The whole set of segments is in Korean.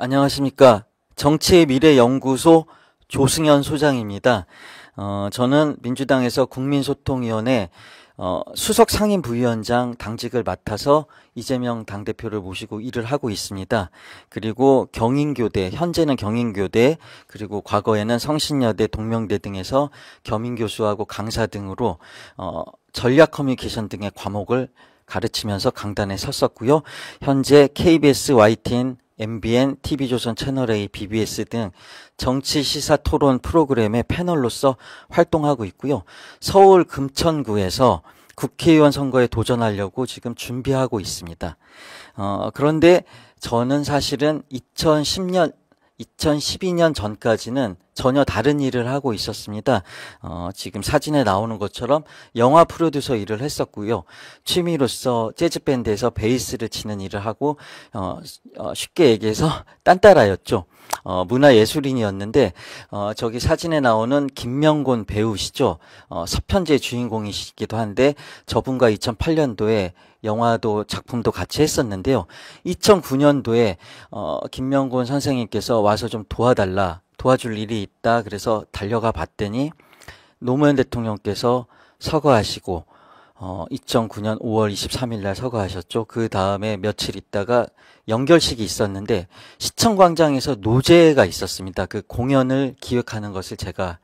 안녕하십니까. 정치의 미래연구소 조승현 소장입니다. 어, 저는 민주당에서 국민소통위원회 어, 수석 상임 부위원장 당직을 맡아서 이재명 당대표를 모시고 일을 하고 있습니다. 그리고 경인교대, 현재는 경인교대, 그리고 과거에는 성신여대, 동명대 등에서 겸임교수하고 강사 등으로 어, 전략 커뮤니케이션 등의 과목을 가르치면서 강단에 섰었고요. 현재 KBS YTN MBN, TV조선 채널A, BBS 등 정치 시사 토론 프로그램의 패널로서 활동하고 있고요. 서울 금천구에서 국회의원 선거에 도전하려고 지금 준비하고 있습니다. 어, 그런데 저는 사실은 2010년 2012년 전까지는 전혀 다른 일을 하고 있었습니다. 어, 지금 사진에 나오는 것처럼 영화 프로듀서 일을 했었고요. 취미로서 재즈 밴드에서 베이스를 치는 일을 하고 어, 어, 쉽게 얘기해서 딴따라였죠. 어, 문화예술인이었는데 어, 저기 사진에 나오는 김명곤 배우시죠. 어, 서편제 주인공이시기도 한데 저분과 2008년도에 영화도 작품도 같이 했었는데요. 2009년도에 어, 김명곤 선생님께서 와서 좀 도와달라 도와줄 일이 있다 그래서 달려가 봤더니 노무현 대통령께서 서거하시고 어, 2009년 5월 23일 날 서거하셨죠. 그 다음에 며칠 있다가 연결식이 있었는데 시청 광장에서 노제가 있었습니다. 그 공연을 기획하는 것을 제가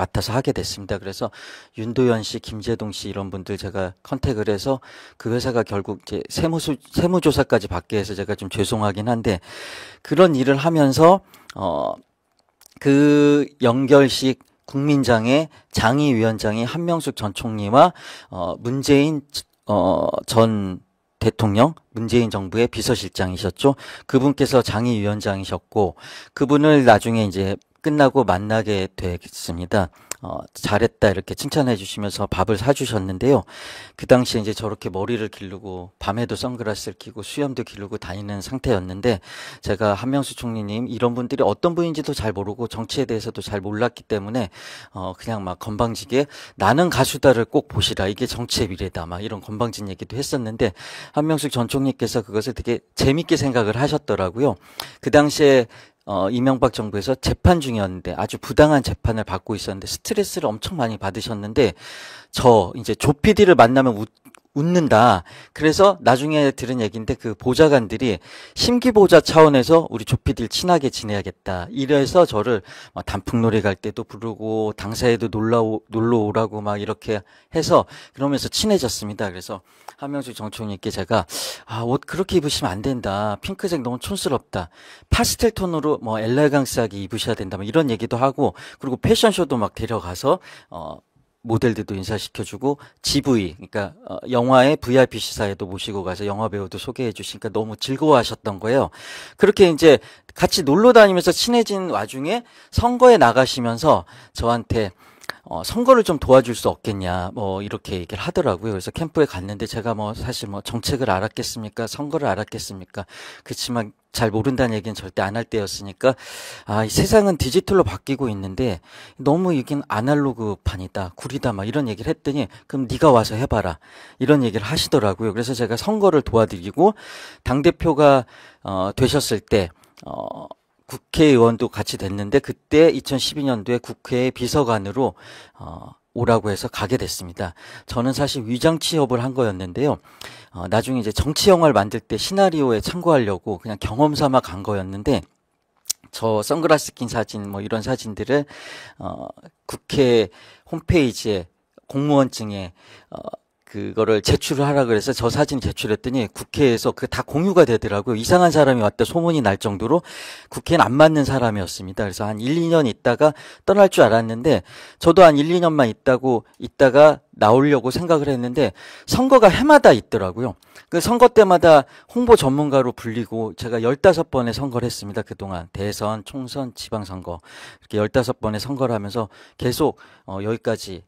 맡아서 하게 됐습니다. 그래서 윤도현 씨, 김재동 씨 이런 분들 제가 컨택을 해서 그 회사가 결국 이제 세무수, 세무조사까지 받게 해서 제가 좀 죄송하긴 한데 그런 일을 하면서 어, 그 연결식 국민장의 장의위원장이 한명숙 전 총리와 어, 문재인 어, 전 대통령 문재인 정부의 비서실장이셨죠. 그분께서 장의위원장이셨고 그분을 나중에 이제 끝나고 만나게 되겠습니다. 어, 잘했다 이렇게 칭찬해 주시면서 밥을 사주셨는데요. 그 당시에 이제 저렇게 머리를 기르고 밤에도 선글라스를 끼고 수염도 기르고 다니는 상태였는데 제가 한명수 총리님 이런 분들이 어떤 분인지도 잘 모르고 정치에 대해서도 잘 몰랐기 때문에 어, 그냥 막 건방지게 나는 가수다를 꼭 보시라 이게 정치의 미래다 막 이런 건방진 얘기도 했었는데 한명숙 전 총리께서 그것을 되게 재밌게 생각을 하셨더라고요. 그 당시에 어, 이명박 정부에서 재판 중이었는데 아주 부당한 재판을 받고 있었는데 스트레스를 엄청 많이 받으셨는데 저 이제 조피디를 만나면 우, 웃는다. 그래서 나중에 들은 얘기인데 그 보좌관들이 심기보좌 차원에서 우리 조피들 친하게 지내야겠다. 이래서 저를 단풍놀이 갈 때도 부르고 당사에도 놀라오, 놀러 오라고 막 이렇게 해서 그러면서 친해졌습니다. 그래서 한명숙 정총님께 제가 아, 옷 그렇게 입으시면 안 된다. 핑크색 너무 촌스럽다. 파스텔 톤으로 뭐 엘레강스하게 입으셔야 된다. 뭐 이런 얘기도 하고 그리고 패션쇼도 막 데려가서 어 모델들도 인사시켜주고 GV 그러니까 어, 영화의 VIP 시사에도 모시고 가서 영화 배우도 소개해 주시니까 그러니까 너무 즐거워하셨던 거예요. 그렇게 이제 같이 놀러 다니면서 친해진 와중에 선거에 나가시면서 저한테 어, 선거를 좀 도와줄 수 없겠냐, 뭐, 이렇게 얘기를 하더라고요. 그래서 캠프에 갔는데 제가 뭐, 사실 뭐, 정책을 알았겠습니까? 선거를 알았겠습니까? 그렇지만 잘 모른다는 얘기는 절대 안 할 때였으니까, 아, 이 세상은 디지털로 바뀌고 있는데, 너무 이긴 아날로그판이다, 구리다, 막 이런 얘기를 했더니, 그럼 네가 와서 해봐라. 이런 얘기를 하시더라고요. 그래서 제가 선거를 도와드리고, 당대표가, 어, 되셨을 때, 어, 국회의원도 같이 됐는데 그때 2012년도에 국회 비서관으로 어, 오라고 해서 가게 됐습니다. 저는 사실 위장 취업을 한 거였는데요. 어, 나중에 이제 정치 영화를 만들 때 시나리오에 참고하려고 그냥 경험 삼아 간 거였는데 저 선글라스 낀 사진 뭐 이런 사진들을 어, 국회 홈페이지에 공무원증에 어, 그거를 제출을 하라 그래서 저 사진 제출했더니 국회에서 그 다 공유가 되더라고요. 이상한 사람이 왔다 소문이 날 정도로 국회는 안 맞는 사람이었습니다. 그래서 한 1, 2년 있다가 떠날 줄 알았는데 저도 한 1, 2년만 있다고 있다가 나오려고 생각을 했는데 선거가 해마다 있더라고요. 그 선거 때마다 홍보 전문가로 불리고 제가 15번의 선거를 했습니다. 그동안 대선, 총선, 지방선거 이렇게 15번의 선거를 하면서 계속 어 여기까지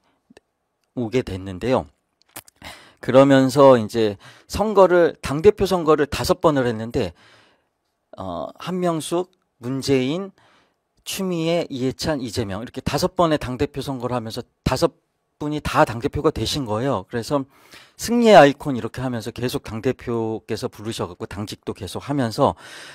오게 됐는데요. 그러면서 이제 선거를 당대표 선거를 다섯 번을 했는데 어 한명숙, 문재인, 추미애, 이해찬, 이재명 이렇게 다섯 번의 당대표 선거를 하면서 다섯 분이 다 당대표가 되신 거예요. 그래서 승리의 아이콘 이렇게 하면서 계속 당대표께서 부르셔갖고 당직도 계속 하면서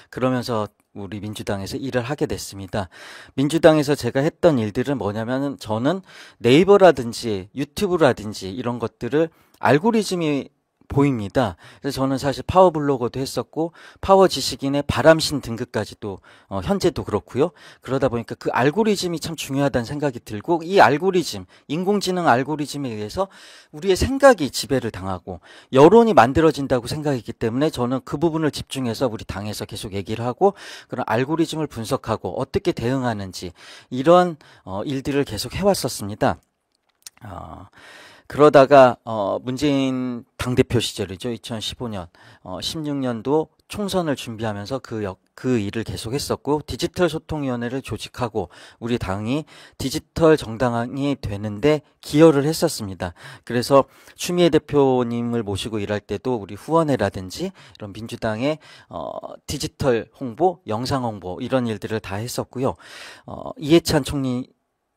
그러면서 우리 민주당에서 일을 하게 됐습니다. 민주당에서 제가 했던 일들은 뭐냐면은 저는 네이버라든지 유튜브라든지 이런 것들을 알고리즘이 보입니다. 그래서 저는 사실 파워 블로거도 했었고 파워 지식인의 바람신 등급까지 도 어, 현재도 그렇고요. 그러다 보니까 그 알고리즘이 참 중요하다는 생각이 들고 이 알고리즘, 인공지능 알고리즘에 의해서 우리의 생각이 지배를 당하고 여론이 만들어진다고 생각했기 때문에 저는 그 부분을 집중해서 우리 당에서 계속 얘기를 하고 그런 알고리즘을 분석하고 어떻게 대응하는지 이런 어, 일들을 계속 해왔었습니다. 어, 그러다가 어, 문재인 당대표 시절이죠. 2015년, 어, 16년도 총선을 준비하면서 그, 역, 그 일을 계속했었고 디지털 소통위원회를 조직하고 우리 당이 디지털 정당이 되는데 기여를 했었습니다. 그래서 추미애 대표님을 모시고 일할 때도 우리 후원회라든지 이런 민주당의 어, 디지털 홍보, 영상 홍보 이런 일들을 다 했었고요. 어, 이해찬 총리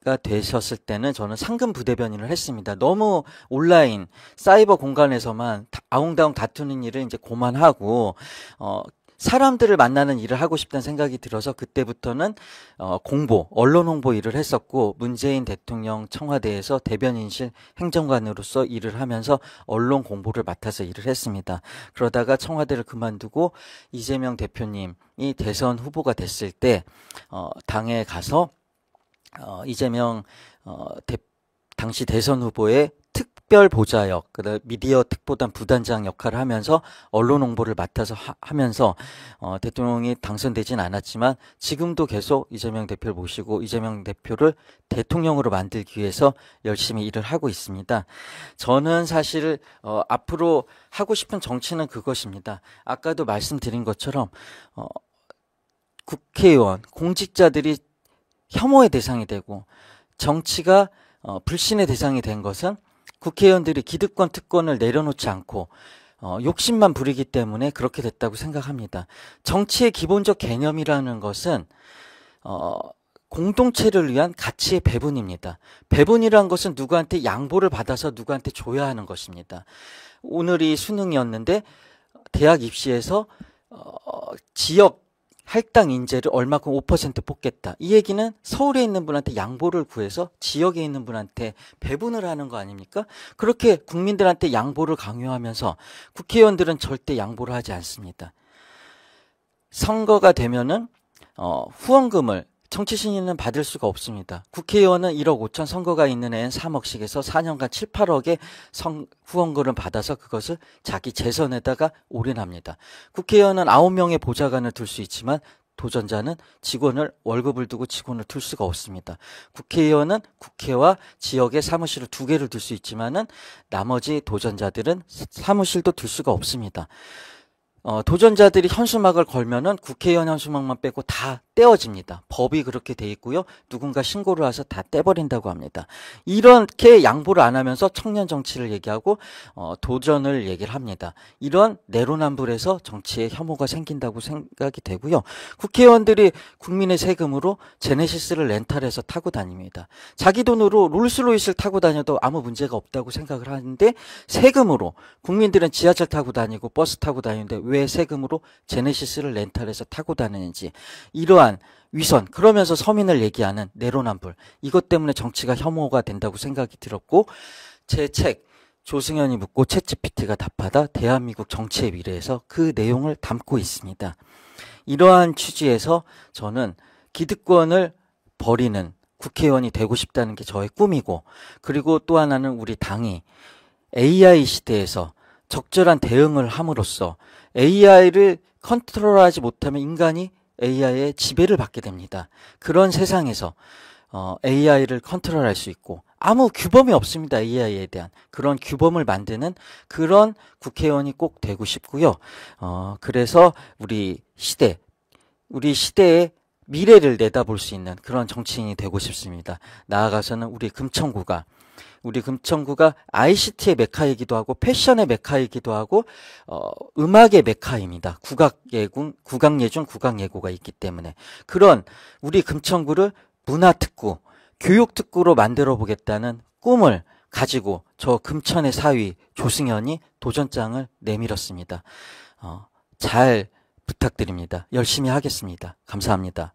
가 되셨을 때는 저는 상금 부대변인을 했습니다. 너무 온라인 사이버 공간에서만 아웅다웅 다투는 일을 이제 고만하고 어 사람들을 만나는 일을 하고 싶다는 생각이 들어서 그때부터는 어, 공보, 언론 홍보 일을 했었고 문재인 대통령 청와대에서 대변인실 행정관으로서 일을 하면서 언론 공보를 맡아서 일을 했습니다. 그러다가 청와대를 그만두고 이재명 대표님이 대선 후보가 됐을 때 어, 당에 가서 어, 이재명 어, 대, 당시 대선 후보의 특별 보좌역, 그다음 미디어 특보단 부단장 역할을 하면서 언론 홍보를 맡아서 하, 면서 어, 대통령이 당선되진 않았지만 지금도 계속 이재명 대표를 모시고 이재명 대표를 대통령으로 만들기 위해서 열심히 일을 하고 있습니다. 저는 사실 어, 앞으로 하고 싶은 정치는 그것입니다. 아까도 말씀드린 것처럼 어, 국회의원 공직자들이 혐오의 대상이 되고 정치가 어, 불신의 대상이 된 것은 국회의원들이 기득권 특권을 내려놓지 않고 어, 욕심만 부리기 때문에 그렇게 됐다고 생각합니다. 정치의 기본적 개념이라는 것은 어, 공동체를 위한 가치의 배분입니다. 배분이란 것은 누구한테 양보를 받아서 누구한테 줘야 하는 것입니다. 오늘이 수능이었는데 대학 입시에서 어, 지역 할당 인재를 얼마큼 5% 뽑겠다. 이 얘기는 서울에 있는 분한테 양보를 구해서 지역에 있는 분한테 배분을 하는 거 아닙니까? 그렇게 국민들한테 양보를 강요하면서 국회의원들은 절대 양보를 하지 않습니다. 선거가 되면은 어, 후원금을 청취 신인은 받을 수가 없습니다. 국회의원은 1억 5천 선거가 있는 애는 3억씩에서 4년간 7, 8억의 성, 후원금을 받아서 그것을 자기 재선에다가 올인합니다. 국회의원은 9명의 보좌관을 둘 수 있지만 도전자는 직원을 월급을 두고 직원을 둘 수가 없습니다. 국회의원은 국회와 지역의 사무실을 두 개를 둘 수 있지만은 나머지 도전자들은 사무실도 둘 수가 없습니다. 어, 도전자들이 현수막을 걸면은 국회의원 현수막만 빼고 다 떼어집니다. 법이 그렇게 돼 있고요. 누군가 신고를 해서 다 떼버린다고 합니다. 이렇게 양보를 안 하면서 청년 정치를 얘기하고 어, 도전을 얘기를 합니다. 이런 내로남불에서 정치에 혐오가 생긴다고 생각이 되고요. 국회의원들이 국민의 세금으로 제네시스를 렌탈해서 타고 다닙니다. 자기 돈으로 롤스로이스를 타고 다녀도 아무 문제가 없다고 생각을 하는데 세금으로 국민들은 지하철 타고 다니고 버스 타고 다니는데 왜 세금으로 제네시스를 렌탈해서 타고 다니는지 이러한 위선 그러면서 서민을 얘기하는 내로남불 이것 때문에 정치가 혐오가 된다고 생각이 들었고 제 책 조승현이 묻고 채찌피티가 답하다 대한민국 정치의 미래에서 그 내용을 담고 있습니다. 이러한 취지에서 저는 기득권을 버리는 국회의원이 되고 싶다는 게 저의 꿈이고 그리고 또 하나는 우리 당이 AI 시대에서 적절한 대응을 함으로써 AI를 컨트롤하지 못하면 인간이 AI의 지배를 받게 됩니다. 그런 세상에서 어, AI를 컨트롤할 수 있고 아무 규범이 없습니다. AI에 대한 그런 규범을 만드는 그런 국회의원이 꼭 되고 싶고요. 어, 그래서 우리 시대, 우리 시대의 미래를 내다볼 수 있는 그런 정치인이 되고 싶습니다. 나아가서는 우리 금천구가 우리 금천구가 ICT의 메카이기도 하고 패션의 메카이기도 하고 어, 음악의 메카입니다. 국악예군, 국악예중, 국악예고가 있기 때문에 그런 우리 금천구를 문화특구, 교육특구로 만들어 보겠다는 꿈을 가지고 저 금천의 사위 조승현이 도전장을 내밀었습니다. 어, 잘 부탁드립니다. 열심히 하겠습니다. 감사합니다.